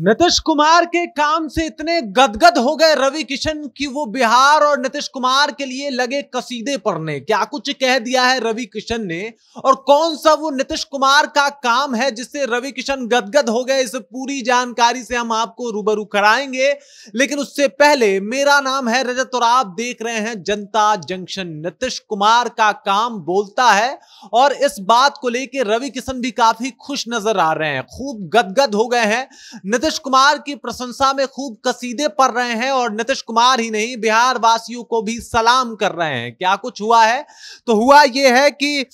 नीतीश कुमार के काम से इतने गदगद हो गए रवि किशन कि वो बिहार और नीतीश कुमार के लिए लगे कसीदे पढ़ने क्या कुछ कह दिया है रवि किशन ने और कौन सा वो नीतीश कुमार का काम है जिससे रवि किशन गदगद हो गए इस पूरी जानकारी से हम आपको रूबरू कराएंगे लेकिन उससे पहले मेरा नाम है रजत और आप देख रहे हैं जनता जंक्शन नीतीश कुमार का काम बोलता है और इस बात को लेकर रवि किशन भी काफी खुश नजर आ रहे हैं खूब गदगद हो गए हैं नीतीश कुमार की प्रशंसा में खूब कसीदे पढ़ रहे हैं और नीतीश कुमार ही नहीं बिहार वासियों को भी सलाम कर रहे हैं क्या कुछ हुआ है तो हुआ यह है कि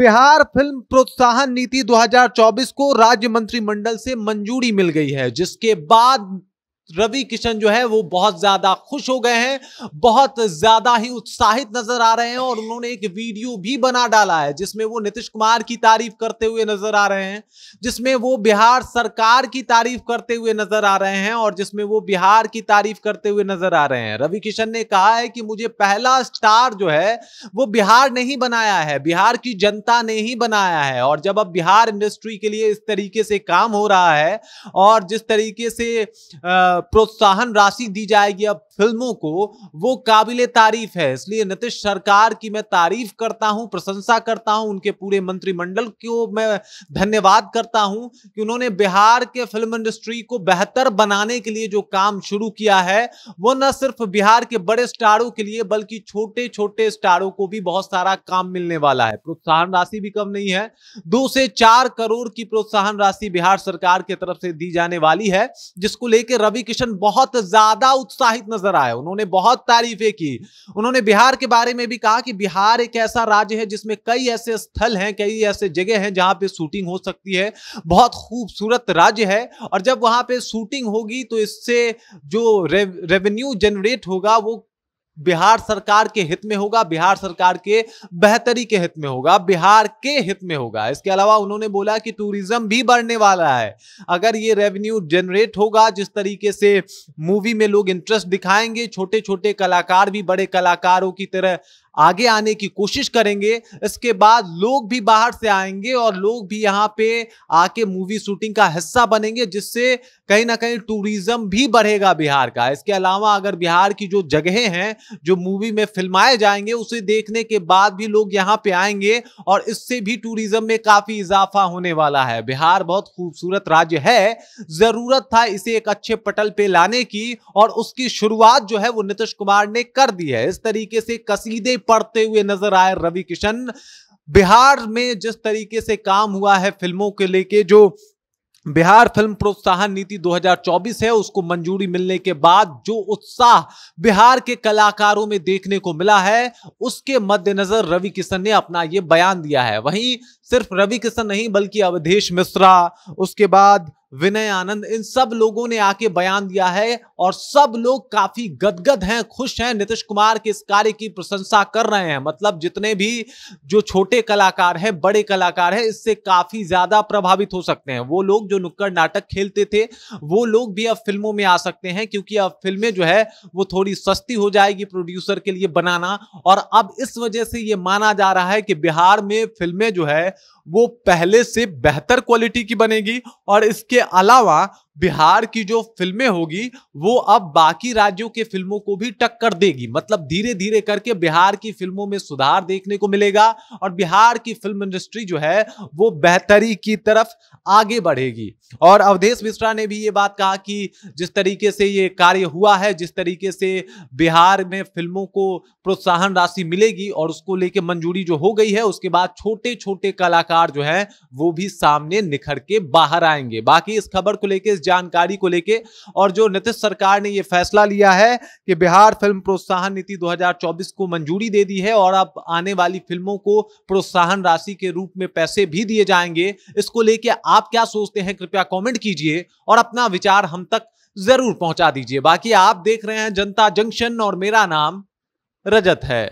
बिहार फिल्म प्रोत्साहन नीति 2024 को राज्य मंत्रिमंडल से मंजूरी मिल गई है जिसके बाद रवि किशन जो है वो बहुत ज्यादा खुश हो गए हैं बहुत ज्यादा ही उत्साहित नजर आ रहे हैं और उन्होंने एक वीडियो भी बना डाला है जिसमें वो नीतीश कुमार की तारीफ करते हुए नजर आ रहे हैं जिसमें वो बिहार सरकार की तारीफ करते हुए नजर आ रहे हैं और जिसमें वो बिहार की तारीफ करते हुए नजर आ रहे हैं रवि किशन ने कहा है कि मुझे पहला स्टार जो है वो बिहार ने ही बनाया है बिहार की जनता ने ही बनाया है और जब अब बिहार इंडस्ट्री के लिए इस तरीके से काम हो रहा है और जिस तरीके से आ, प्रोत्साहन राशि दी जाएगी अब फिल्मों को वो काबिल तारीफ है इसलिए नीतीश सरकार की मैं तारीफ करता हूं प्रशंसा करता हूं उनके पूरे मंत्रिमंडल को मैं धन्यवाद करता हूं कि उन्होंने बिहार के फिल्म इंडस्ट्री को बेहतर बनाने के लिए जो काम शुरू किया है वो न सिर्फ बिहार के बड़े स्टारों के लिए बल्कि छोटे छोटे स्टारों को भी बहुत सारा काम मिलने वाला है प्रोत्साहन राशि भी कम नहीं है दो से चार करोड़ की प्रोत्साहन राशि बिहार सरकार की तरफ से दी जाने वाली है जिसको लेकर रवि किशन बहुत ज्यादा उत्साहित नजर नजर आए उन्होंने बहुत तारीफें की उन्होंने बिहार के बारे में भी कहा कि बिहार एक ऐसा राज्य है जिसमें कई ऐसे स्थल हैं कई ऐसे जगह हैं जहां पे शूटिंग हो सकती है बहुत खूबसूरत राज्य है और जब वहां पे शूटिंग होगी तो इससे जो रेवेन्यू जनरेट होगा वो बिहार सरकार के हित में होगा बिहार सरकार के बेहतरी के हित में होगा बिहार के हित में होगा इसके अलावा उन्होंने बोला कि टूरिज्म भी बढ़ने वाला है अगर ये रेवेन्यू जनरेट होगा जिस तरीके से मूवी में लोग इंटरेस्ट दिखाएंगे छोटे छोटे कलाकार भी बड़े कलाकारों की तरह आगे आने की कोशिश करेंगे इसके बाद लोग भी बाहर से आएंगे और लोग भी यहाँ पे आके मूवी शूटिंग का हिस्सा बनेंगे जिससे कहीं ना कहीं टूरिज्म भी बढ़ेगा बिहार का इसके अलावा अगर बिहार की जो जगहें हैं जो मूवी में फिल्माए जाएंगे उसे देखने के बाद भी लोग यहाँ पे आएंगे और इससे भी टूरिज्म में काफी इजाफा होने वाला है बिहार बहुत खूबसूरत राज्य है जरूरत था इसे एक अच्छे पटल पे लाने की और उसकी शुरुआत जो है वो नीतीश कुमार ने कर दी है इस तरीके से कसीदे पड़ते हुए नजर आए रवि किशन बिहार में जिस तरीके से काम हुआ है फिल्मों के लेके जो बिहार फिल्म प्रोत्साहन नीति 2024 है उसको मंजूरी मिलने के बाद जो उत्साह बिहार के कलाकारों में देखने को मिला है उसके मद्देनजर रवि किशन ने अपना ये बयान दिया है वहीं सिर्फ रवि किशन नहीं बल्कि अवधेश मिश्रा उसके बाद विनय आनंद इन सब लोगों ने आके बयान दिया है और सब लोग काफी गदगद हैं खुश हैं नीतीश कुमार के इस कार्य की प्रशंसा कर रहे हैं मतलब जितने भी जो छोटे कलाकार हैं बड़े कलाकार हैं इससे काफी ज्यादा प्रभावित हो सकते हैं वो लोग जो नुक्कड़ नाटक खेलते थे वो लोग भी अब फिल्मों में आ सकते हैं क्योंकि अब फिल्में जो है वो थोड़ी सस्ती हो जाएगी प्रोड्यूसर के लिए बनाना और अब इस वजह से ये माना जा रहा है कि बिहार में फिल्में जो है वो पहले से बेहतर क्वालिटी की बनेगी और इसके इसके अलावा बिहार की जो फिल्में होगी वो अब बाकी राज्यों के फिल्मों को भी टक्कर देगी मतलब धीरे धीरे करके बिहार की फिल्मों में सुधार देखने को मिलेगा और बिहार की फिल्म इंडस्ट्री जो है वो बेहतरी की तरफ आगे बढ़ेगी और अवधेश मिश्रा ने भी ये बात कहा कि जिस तरीके से ये कार्य हुआ है जिस तरीके से बिहार में फिल्मों को प्रोत्साहन राशि मिलेगी और उसको लेके मंजूरी जो हो गई है उसके बाद छोटे छोटे कलाकार जो हैं वो भी सामने निखर के बाहर आएंगे बाकी इस खबर को लेकर जानकारी को लेके और जो नीतीश सरकार ने ये फैसला लिया है कि बिहार फिल्म प्रोत्साहन नीति 2024 को मंजूरी दे दी है और अब आने वाली फिल्मों को प्रोत्साहन राशि के रूप में पैसे भी दिए जाएंगे इसको लेके आप क्या सोचते हैं कृपया कॉमेंट कीजिए और अपना विचार हम तक जरूर पहुंचा दीजिए बाकी आप देख रहे हैं जनता जंक्शन और मेरा नाम रजत है